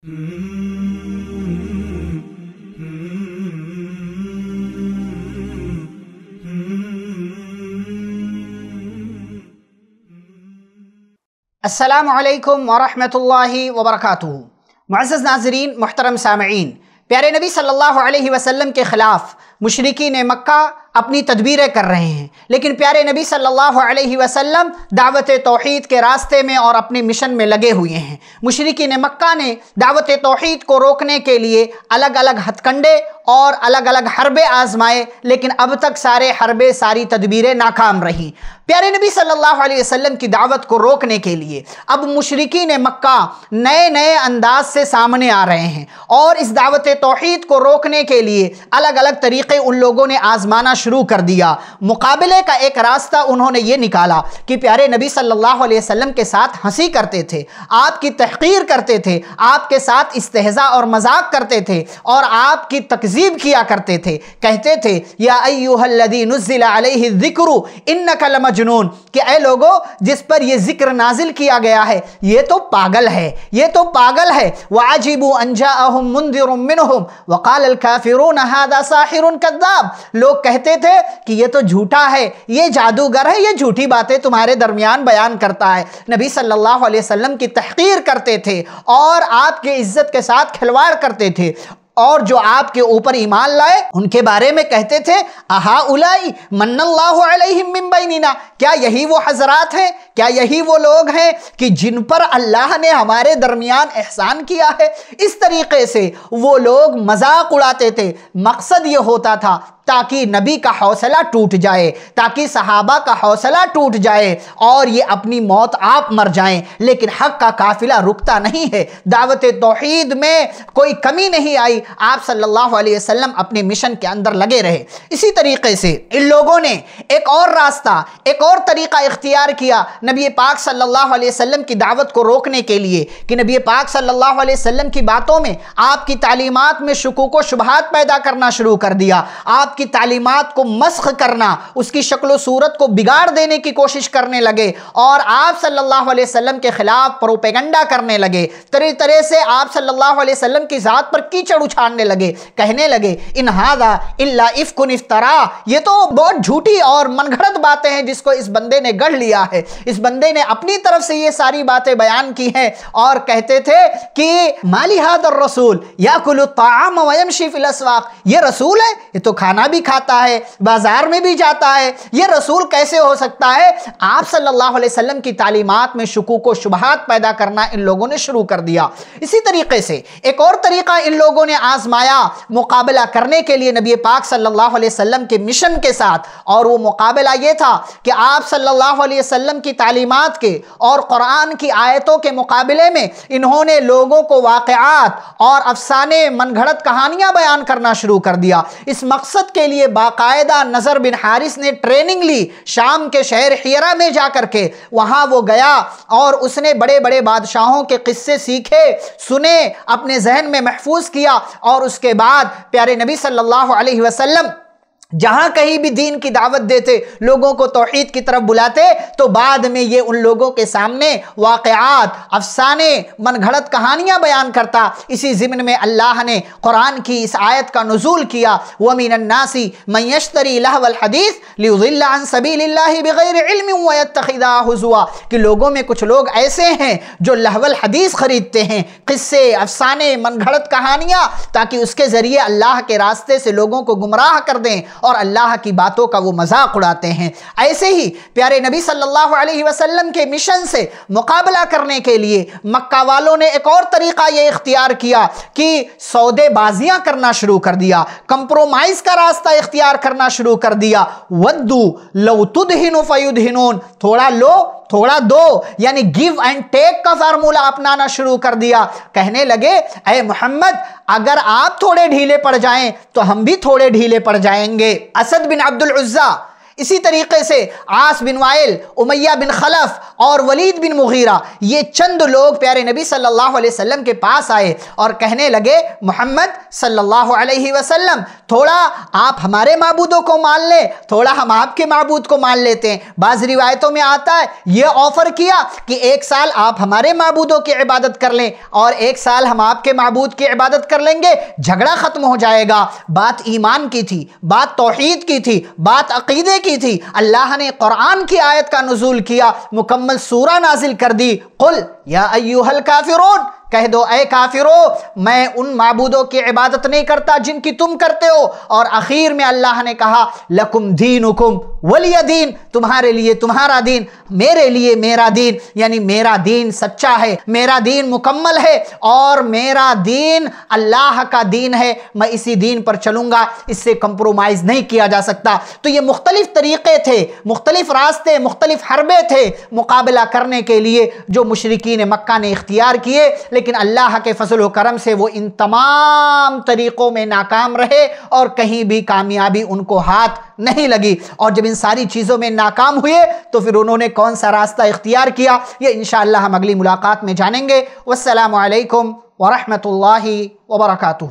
असलकम वरहि वबरक मज़ नाजरीन मोहतरम सामीन प्यारे नबी सल्लल्लाहु अलैहि वसल्लम के ख़िलाफ़ मशरकिन मक्का अपनी तदबीरें कर रहे हैं लेकिन प्यारे नबी सल्लल्लाहु अलैहि वसल्लम दावत तोहद के रास्ते में और अपने मिशन में लगे हुए हैं मशरकिन मक्का ने दावत तोहद को रोकने के लिए अलग अलग हथकंडे और अलग अलग हरबे आजमाए लेकिन अब तक सारे हरबे सारी तदबीरें नाकाम रहीं प्यारे नबी सल्लल्लाहु अलैहि वसल्लम की दावत को रोकने के लिए अब मुशरकी ने मक्का नए नए अंदाज से सामने आ रहे हैं और इस दावत तोहद को रोकने के लिए अलग अलग तरीक़े उन लोगों ने आज़माना शुरू कर दिया मुकाबले का एक रास्ता उन्होंने ये निकाला कि प्यारे नबी सल्लल्लाहु अलैहि वसल्लम के साथ हंसी करते थे आपकी तहकीर करते थे आपके साथ इस और मजाक करते थे और आपकी तकजी तकजीब किया करते थे कहते थे या अय्यूहल्लदी नज़िलाक्र इन नकल मजनून कि ए लोगो जिस पर यह जिक्र नाजिल किया गया है ये तो पागल है ये तो पागल है वाजिबू अजीबू अनजा अहम मंदिर वकाल काफिरून हादा साहिर कद्दाब लोग कहते थे कि ये तो झूठा है ये जादूगर है ये झूठी बातें तुम्हारे दरमियान बयान करता है नबी सल्लल्लाहु अलैहि वसल्लम की तहकीर करते थे और आपके इज्जत के साथ खिलवाड़ करते थे और जो आपके ऊपर ईमान लाए उनके बारे में कहते थे अहा उलाई मन्ना क्या यही वो हजरात हैं क्या यही वो लोग हैं कि जिन पर अल्लाह ने हमारे दरमियान एहसान किया है इस तरीके से वो लोग मजाक उड़ाते थे मकसद ये होता था ताकि नबी का हौसला टूट जाए ताकि सहाबा का हौसला टूट जाए और ये अपनी मौत आप मर जाएं लेकिन हक का काफिला रुकता नहीं है दावत तोहीद में कोई कमी नहीं आई आप सल्लल्लाहु अलैहि वसल्लम अपने मिशन के अंदर लगे रहे इसी तरीके से इन लोगों ने एक और रास्ता एक और तरीका इख्तियार किया नबी पाक सल्लल्लाहु अलैहि वसल्लम की दावत को रोकने के लिए कि नबी पाक सल्लल्लाहु अलैहि वसल्लम की बातों में आपकी तालीमत में शकूक शुबहत पैदा करना शुरू कर दिया आप आपकी तालीमत को मस्ख करना उसकी शक्ल सूरत को बिगाड़ देने की कोशिश करने लगे और आप सल्लल्लाहु अलैहि वसल्लम के ख़िलाफ़ प्रोपेगंडा करने लगे तरह तरह से आप सल्लल्लाहु अलैहि वसल्लम की ज़ात पर कीचड़ उछाड़ने लगे कहने लगे इन हादा इल्ला इफ़कुन इफ्तरा ये तो बहुत झूठी और मनगढ़ंत बातें हैं जिसको इस बंदे ने गढ़ लिया है इस बंदे ने अपनी तरफ से ये सारी बातें बयान की हैं और कहते थे कि मालिहाद रसूल या कुल ताम वयम ये रसूल है ये तो खाना खाना भी खाता है बाजार में भी जाता है ये रसूल कैसे हो सकता है आप सल्लल्लाहु अलैहि वसल्लम की तालीमत में शकूक को शुबहत पैदा करना इन लोगों ने शुरू कर दिया इसी तरीके से एक और तरीका इन लोगों ने आजमाया मुकाबला करने के लिए नबी पाक सल्लल्लाहु अलैहि के मिशन के साथ और वो मुकाबला ये था कि आप सल्लल्लाहु अलैहि वसल्लम की तालीमत के और कुरान की आयतों के मुकाबले में इन्होंने लोगों को वाक़ात और अफसाने मनगढ़ंत कहानियां बयान करना शुरू कर दिया इस मकसद के लिए बाकायदा नज़र बिन हारिस ने ट्रेनिंग ली शाम के शहर हियरा में जा कर के वहाँ वो गया और उसने बड़े बड़े बादशाहों के किस्से सीखे सुने अपने जहन में महफूज किया और उसके बाद प्यारे नबी सल्लल्लाहु अलैहि वसल्लम जहां कहीं भी दीन की दावत देते लोगों को तोहद की तरफ बुलाते तो बाद में ये उन लोगों के सामने वाक़ात अफसाने घड़त कहानियां बयान करता इसी ज़िमन में अल्लाह ने कुरान की इस आयत का नजूल किया वमीनन्नासी मैशतरी हदीस लिउज़िल्लान सबीलिल्लाहि बगैर इल्म कि लोगों में कुछ लोग ऐसे हैं जो लहवल हदीस ख़रीदते हैं किस्से अफसाने घड़त कहानियाँ ताकि उसके ज़रिए अल्लाह के रास्ते से लोगों को गुमराह कर दें और अल्लाह की बातों का वो मजाक उड़ाते हैं ऐसे ही प्यारे नबी सल्लल्लाहु अलैहि वसल्लम के मिशन से मुकाबला करने के लिए मक्का वालों ने एक और तरीका ये इख्तियार किया कि सौदेबाजियाँ करना शुरू कर दिया कंप्रोमाइज़ का रास्ता इख्तियार करना शुरू कर दिया वद्दू लवतुद हिनु फयुद थोड़ा लो थोड़ा दो यानी गिव एंड टेक का फार्मूला अपनाना शुरू कर दिया कहने लगे अरे मोहम्मद अगर आप थोड़े ढीले पड़ जाएं तो हम भी थोड़े ढीले पड़ जाएंगे असद बिन अब्दुल उज्जा इसी तरीके से आस बिन वायल उमैया बिन खलफ और वलीद बिन मुगीरा ये चंद लोग प्यारे नबी सल्लल्लाहु अलैहि वसल्लम के पास आए और कहने लगे मोहम्मद सल्लल्लाहु अलैहि वसल्लम थोड़ा आप हमारे महबूदों को मान लें थोड़ा हम आपके महबूद को मान लेते हैं बाज़ रिवायतों में आता है ये ऑफ़र किया कि एक साल आप हमारे महबूदों की इबादत कर लें और एक साल हम आपके महबूद की इबादत कर लेंगे झगड़ा ख़त्म हो जाएगा बात ईमान की थी बात तोहद की थी बात अकीदे की की थी अल्लाह ने कुरान की आयत का नजूल किया मुकम्मल सूरा नाजिल कर दी कुल या अयूहल काफिरून कह दो ए काफिरो मैं उन मबूदों की इबादत नहीं करता जिनकी तुम करते हो और आखिर में अल्लाह ने कहा लकुम दीन हुकुम वलिया दीन तुम्हारे लिए तुम्हारा दीन मेरे लिए मेरा दीन यानी मेरा दीन सच्चा है मेरा दीन मुकम्मल है और मेरा दीन अल्लाह का दीन है मैं इसी दीन पर चलूँगा इससे कंप्रोमाइज़ नहीं किया जा सकता तो ये मुख्तलिफ तरीक़े थे मुख्तलिफ रास्ते मुख्तलिफ हरबे थे मुकाबला करने के लिए जो मशरकिन मक्का ने इख्तियार किए लेकिन अल्लाह के फसल करम से वो इन तमाम तरीक़ों में नाकाम रहे और कहीं भी कामयाबी उनको हाथ नहीं लगी और जब इन सारी चीज़ों में नाकाम हुए तो फिर उन्होंने कौन सा रास्ता इख्तियार किया ये इन हम अगली मुलाकात में जानेंगे वालकम वरहमल वर्का